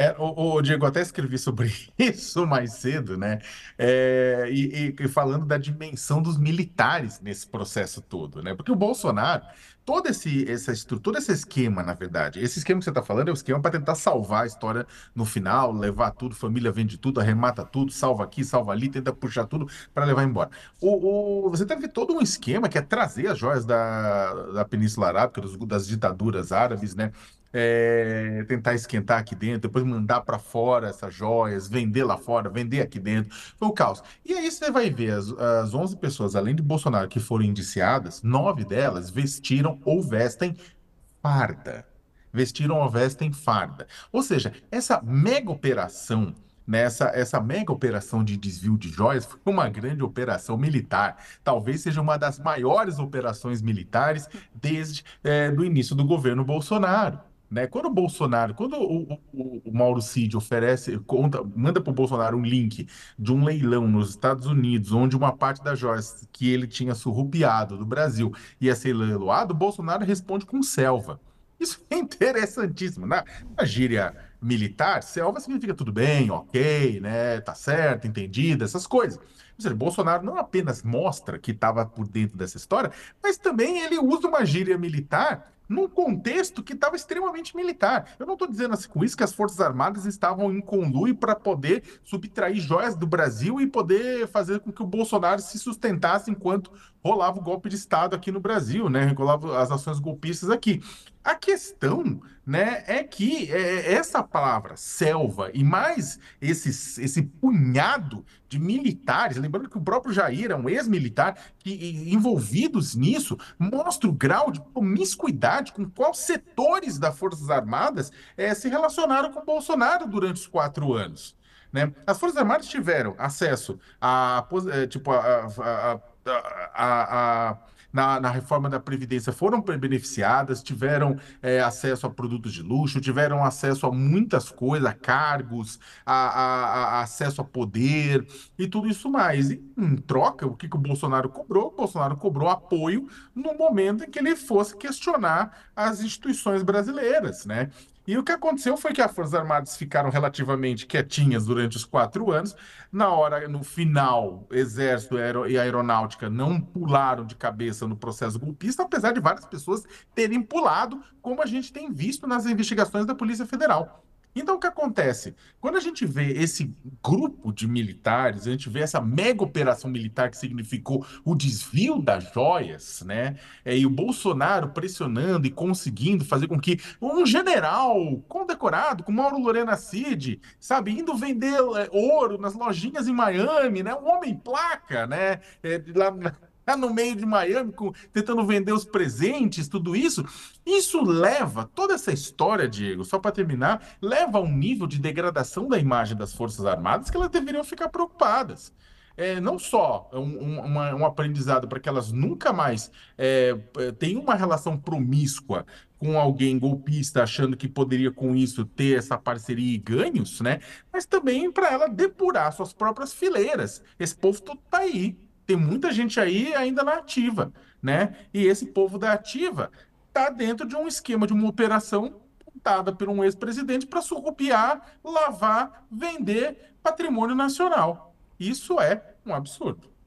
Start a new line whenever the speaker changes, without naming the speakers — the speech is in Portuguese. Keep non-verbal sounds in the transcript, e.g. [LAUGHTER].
É, o, o, Diego, até escrevi sobre [LAUGHS] isso mais cedo, né? É, e, e, falando da dimensão dos militares nesse processo todo, né? Porque o Bolsonaro toda esse, essa estrutura, todo esse esquema, na verdade, esse esquema que você está falando é o um esquema para tentar salvar a história no final, levar tudo, família vende tudo, arremata tudo, salva aqui, salva ali, tenta puxar tudo para levar embora. O, o, você teve todo um esquema que é trazer as joias da, da Península Arábica, das ditaduras árabes, né? É, tentar esquentar aqui dentro, depois mandar para fora essas joias, vender lá fora, vender aqui dentro, foi o caos. E aí você vai ver as, as 11 pessoas, além de Bolsonaro, que foram indiciadas, nove delas vestiram ou vestem farda. Vestiram ou vestem farda. Ou seja, essa mega operação né, essa mega operação de desvio de joias foi uma grande operação militar. Talvez seja uma das maiores operações militares desde é, eh, o início do governo Bolsonaro. Né? Quando o Bolsonaro, quando o, o, o Mauro Cid oferece, conta, manda para o Bolsonaro um link de um leilão nos Estados Unidos, onde uma parte das joias que ele tinha surrupiado do Brasil ia ser leiloado, o Bolsonaro responde com selva. Isso é interessantíssimo. Na, né? na gíria militar, selva significa tudo bem, ok, né? Tá certo, entendido, essas coisas. Ou seja, Bolsonaro não apenas mostra que estava por dentro dessa história, mas também ele usa uma gíria militar num contexto que estava extremamente militar. Eu não estou dizendo assim, com isso que as Forças Armadas estavam em conluio para poder subtrair joias do Brasil e poder fazer com que o Bolsonaro se sustentasse enquanto rolava o golpe de Estado aqui no Brasil, né? Rolava as ações golpistas aqui. A questão, né, é que é, essa palavra selva e mais esse, esse punhado de militares, lembrando que o próprio Jair é um ex-militar que e, envolvidos nisso, mostra o grau de promiscuidade com qual setores das Forças Armadas é, se relacionaram com Bolsonaro durante os quatro anos. Né? As Forças Armadas tiveram acesso a, tipo, a, a, a a, a na, na, reforma da Previdência foram beneficiadas, tiveram é, acesso a produtos de luxo, tiveram acesso a muitas coisas, a cargos, a, a, a acesso a poder e tudo isso mais. E, em troca, o que, que o Bolsonaro cobrou? O Bolsonaro cobrou apoio no momento em que ele fosse questionar as instituições brasileiras, né? E o que aconteceu foi que as Forças Armadas ficaram relativamente quietinhas durante os quatro anos. Na hora, no final, Exército e Aeronáutica não pularam de cabeça no processo golpista, apesar de várias pessoas terem pulado, como a gente tem visto nas investigações da Polícia Federal. Então, o que acontece? Quando a gente vê esse grupo de militares, a gente vê essa mega operação militar que significou o desvio das joias, né? É, e o Bolsonaro pressionando e conseguindo fazer com que um general condecorado, com Mauro Lorena Cid, sabe, indo vender é, ouro nas lojinhas em Miami, né? Um homem placa, né? É, lá tá no meio de Miami, com, tentando vender os presentes, tudo isso. Isso leva, toda essa história, Diego, só para terminar, leva a um nível de degradação da imagem das Forças Armadas que elas deveriam ficar preocupadas. É, não só é um, um, uma, um aprendizado para que elas nunca mais é, é, tenham uma relação promíscua com alguém golpista, achando que poderia com isso ter essa parceria e ganhos, né? Mas também para ela depurar suas próprias fileiras. Esse povo todo tá aí. Tem muita gente aí ainda na ativa, né? E esse povo da ativa está dentro de um esquema, de uma operação montada por um ex-presidente para surrupiar, lavar, vender patrimônio nacional. Isso é um absurdo.